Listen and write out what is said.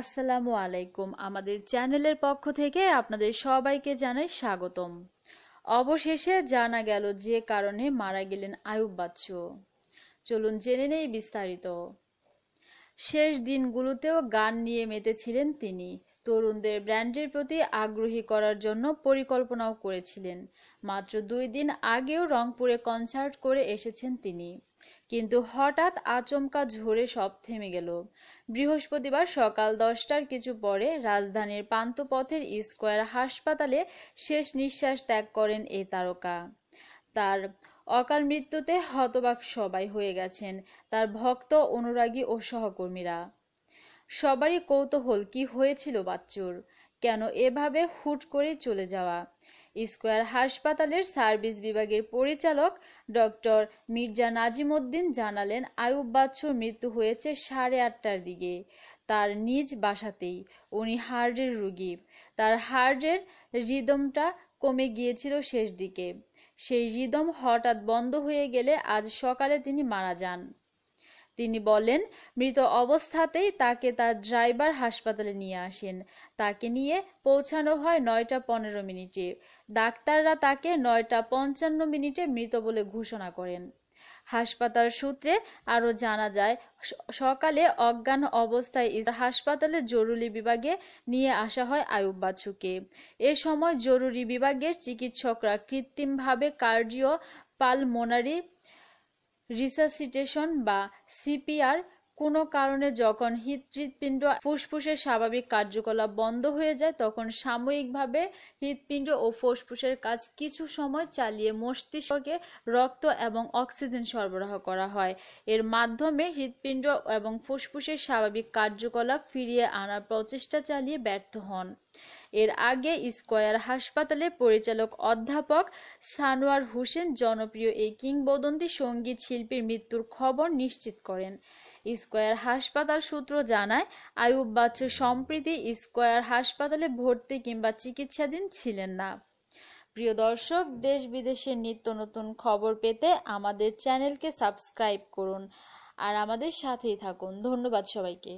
আসসালামু আলাইকুম আমাদের চ্যানেলের পক্ষ থেকে আপনাদের সবাইকে জানাই স্বাগতম অবশেষে জানা গেল যে কারণে মারা গেলেন আয়ুব বাচ্চু চলুন জেনে নেই বিস্তারিত শেষ দিনগুলোতেও গান নিয়ে মেতেছিলেন তিনি তরুণদের ব্র্যান্ডের প্রতি আগ্রহী করার জন্য পরিকল্পনাও করেছিলেন মাত্র দুই দিন আগেও রংপুরে কনসার্ট করে এসেছেন তিনি কিন্তু হঠাৎ আচমকা ঝরে সব থেমে গেল বৃহস্পতিবার সকাল দশটার কিছু পরে রাজধানীর পান্তপথের স্কোয়ার হাসপাতালে শেষ নিঃশ্বাস ত্যাগ করেন এ তারকা তার অকাল মৃত্যুতে হতবাক সবাই হয়ে গেছেন তার ভক্ত অনুরাগী ও সহকর্মীরা সবারই কৌতূহল কি হয়েছিল বাচ্চুর কেন এভাবে হুট করে চলে যাওয়া স্কোয়ার হাসপাতালের সার্ভিস বিভাগের পরিচালক ডক্টর মির্জা নাজিম উদ্দিন জানালেন আয়ুব বাচ্চুর মৃত্যু হয়েছে সাড়ে আটটার দিকে তার নিজ বাসাতেই উনি হার্টের রুগী তার হার্টের রিদমটা কমে গিয়েছিল শেষ দিকে সেই রিদম হঠাৎ বন্ধ হয়ে গেলে আজ সকালে তিনি মারা যান তিনি বলেন মৃত অবস্থাতেই তাকে তার ড্রাইভার হাসপাতালে নিয়ে আসেন তাকে নিয়ে পৌঁছানো হয় নয়টা পনেরো মিনিটে ডাক্তাররা তাকে নয়টা পঞ্চান্ন মিনিটে মৃত বলে ঘোষণা করেন হাসপাতাল সূত্রে আরও জানা যায় সকালে অজ্ঞান অবস্থায় হাসপাতালে জরুরি বিভাগে নিয়ে আসা হয় আয়ুব বাছুকে এ সময় জরুরি বিভাগের চিকিৎসকরা কৃত্রিমভাবে কার্ডিও পালমোনারি রিসাসিটেশন বা সিপিআর কোনো কারণে যখন হৃদপিণ্ড ফুসফুসের স্বাভাবিক কার্যকলাপ বন্ধ হয়ে যায় তখন সাময়িকভাবে হৃদপিণ্ড ও ফুসফুসের কাজ কিছু সময় চালিয়ে মস্তিষ্ককে রক্ত এবং অক্সিজেন সরবরাহ করা হয় এর মাধ্যমে হৃদপিণ্ড এবং ফুসফুসের স্বাভাবিক কার্যকলাপ ফিরিয়ে আনার প্রচেষ্টা চালিয়ে ব্যর্থ হন এর আগে স্কয়ার হাসপাতালে পরিচালক অধ্যাপক সানোয়ার হোসেন জনপ্রিয় এই কিংবদন্তি সঙ্গীত শিল্পীর মৃত্যুর খবর নিশ্চিত করেন স্কয়ার হাসপাতাল সূত্র জানায় আয়ুব বাচ্চু সম্প্রীতি স্কয়ার হাসপাতালে ভর্তি কিংবা চিকিৎসাধীন ছিলেন না প্রিয় দর্শক দেশ বিদেশের নিত্য নতুন খবর পেতে আমাদের চ্যানেলকে সাবস্ক্রাইব করুন আর আমাদের সাথেই থাকুন ধন্যবাদ সবাইকে